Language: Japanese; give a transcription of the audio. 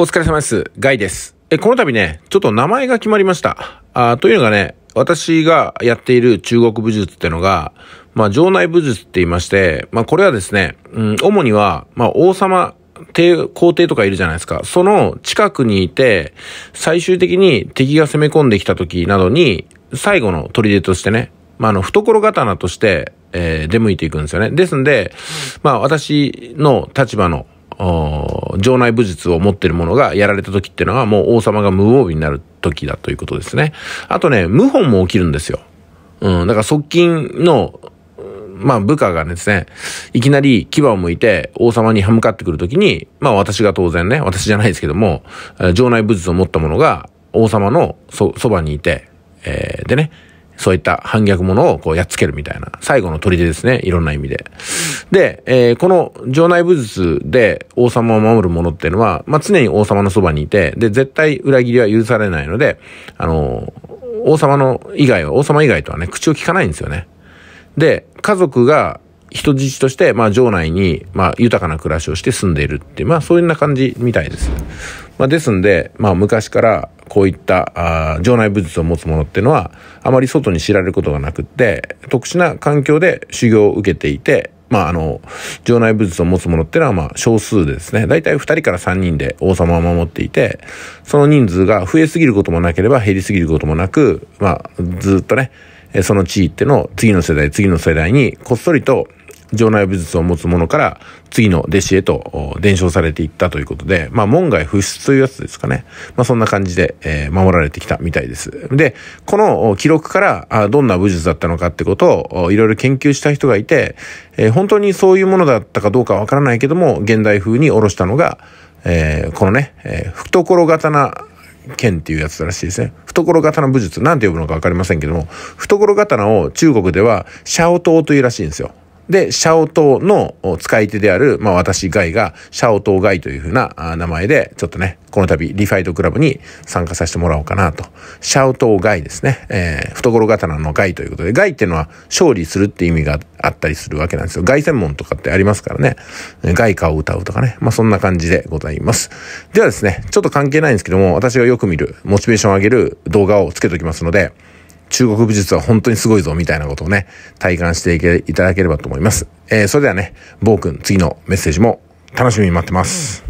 お疲れ様です。ガイです。え、この度ね、ちょっと名前が決まりました。あというのがね、私がやっている中国武術ってのが、まあ、城内武術って言いまして、まあ、これはですね、うん、主には、まあ、王様、帝、皇帝とかいるじゃないですか。その近くにいて、最終的に敵が攻め込んできた時などに、最後の砦としてね、まあ、あの、懐刀として、えー、出向いていくんですよね。ですんで、まあ、私の立場の、の、場内武術を持ってる者がやられた時っていうのはもう王様が無防備になる時だということですね。あとね、謀反も起きるんですよ。うん、だから側近の、まあ部下がですね、いきなり牙を向いて王様に歯向かってくる時に、まあ私が当然ね、私じゃないですけども、場内武術を持った者が王様のそ、そばにいて、えー、でね、そういった反逆者をこうやっつけるみたいな、最後の砦ですね、いろんな意味で。で、えー、この城内武術で王様を守る者っていうのは、まあ、常に王様のそばにいて、で、絶対裏切りは許されないので、あのー、王様の以外は、王様以外とはね、口を聞かないんですよね。で、家族が人質として、まあ、城内に、まあ、豊かな暮らしをして住んでいるっていう、まあ、そういうような感じみたいです。まあ、ですんで、まあ、昔から、こういったあ場内武術を持つものっていうのはあまり外に知られることがなくって特殊な環境で修行を受けていてまあ、あの、城内武術を持つ者ってのは、まあ、少数ですね。大体2人から3人で王様を守っていて、その人数が増えすぎることもなければ減りすぎることもなく、まあ、ずっとね、その地位ってのを次の世代、次の世代にこっそりと城内武術を持つ者から次の弟子へと伝承されていったということで、まあ、門外不出というやつですかね。まあ、そんな感じで、えー、守られてきたみたいです。で、この記録からあどんな武術だったのかってことをいろいろ研究した人がいて、えー、本当にそういうものだったかどうかわからないけども、現代風におろしたのが、えー、このね、え懐刀剣っていうやつらしいですね。懐刀武術。なんて呼ぶのか分かりませんけども、懐刀を中国ではシャオ島というらしいんですよ。で、シャオトウの使い手である、まあ私、ガイが、シャオトウガイというふうな名前で、ちょっとね、この度、リファイトクラブに参加させてもらおうかなと。シャオトウガイですね。えー、懐刀のガイということで、ガイっていうのは勝利するって意味があったりするわけなんですよ。ガイ専門とかってありますからね。ガイ歌を歌うとかね。まあそんな感じでございます。ではですね、ちょっと関係ないんですけども、私がよく見る、モチベーションを上げる動画をつけておきますので、中国武術は本当にすごいぞみたいなことをね、体感していただければと思います。えー、それではね、暴君、次のメッセージも楽しみに待ってます。うん